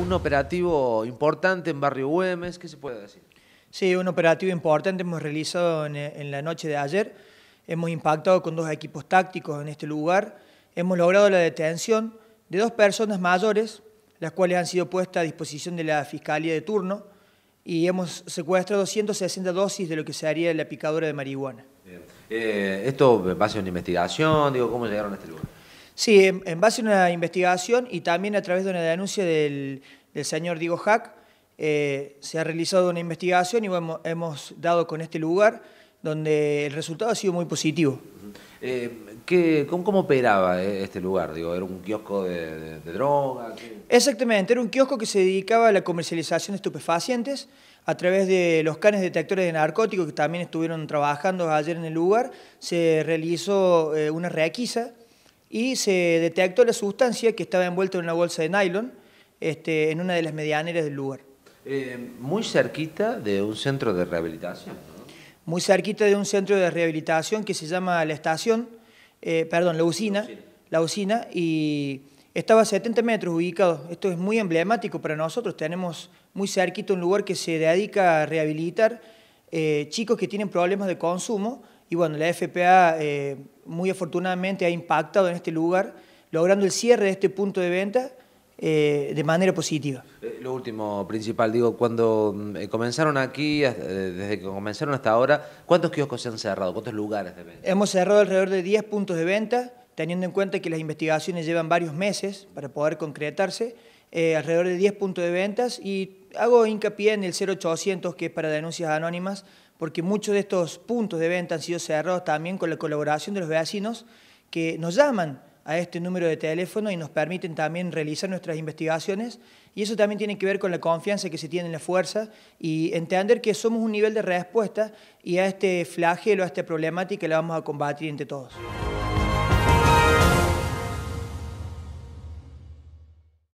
un operativo importante en Barrio Güemes, ¿qué se puede decir? Sí, un operativo importante hemos realizado en, la noche de ayer. Hemos impactado con dos equipos tácticos en este lugar. Hemos logrado la detención de dos personas mayores, las cuales han sido puestas a disposición de la Fiscalía de turno y hemos secuestrado 160 dosis de lo que se haría la picadura de marihuana. Eh, ¿Esto va a ser una investigación? Digo, ¿Cómo llegaron a este lugar? Sí, en, base a una investigación y también a través de una denuncia del, señor Diego Hack, eh, se ha realizado una investigación y hemos dado con este lugar donde el resultado ha sido muy positivo. Eh, ¿qué, cómo, operaba eh, este lugar? ¿Era un kiosco de, de, droga? Exactamente, era un kiosco que se dedicaba a la comercialización de estupefacientes a través de los canes detectores de narcóticos que también estuvieron trabajando ayer en el lugar. Se realizó una requisa y se detectó la sustancia que estaba envuelta en una bolsa de nylon este, en una de las medianeras del lugar. Eh, muy cerquita de un centro de rehabilitación. Muy cerquita de un centro de rehabilitación que se llama la estación, eh, perdón, la usina, la usina, y estaba a 70 metros ubicado. Esto es muy emblemático para nosotros. Tenemos muy cerquita un lugar que se dedica a rehabilitar eh, chicos que tienen problemas de consumo y bueno, la FPA eh, muy afortunadamente ha impactado en este lugar, logrando el cierre de este punto de venta eh, de manera positiva. Eh, lo último, principal, digo, cuando mm, comenzaron aquí, desde que comenzaron hasta ahora, ¿cuántos kioscos se han cerrado? ¿Cuántos lugares de venta? Hemos cerrado alrededor de 10 puntos de venta, teniendo en cuenta que las investigaciones llevan varios meses para poder concretarse, alrededor de 10 puntos de ventas y hago hincapié en el 0800, que es para denuncias anónimas, porque muchos de estos puntos de venta han sido cerrados también con la colaboración de los vecinos que nos llaman a este número de teléfono y nos permiten también realizar nuestras investigaciones. Y eso también tiene que ver con la confianza que se tiene en la fuerza y entender que somos un nivel de respuesta y a este flagelo, a esta problemática la vamos a combatir entre todos.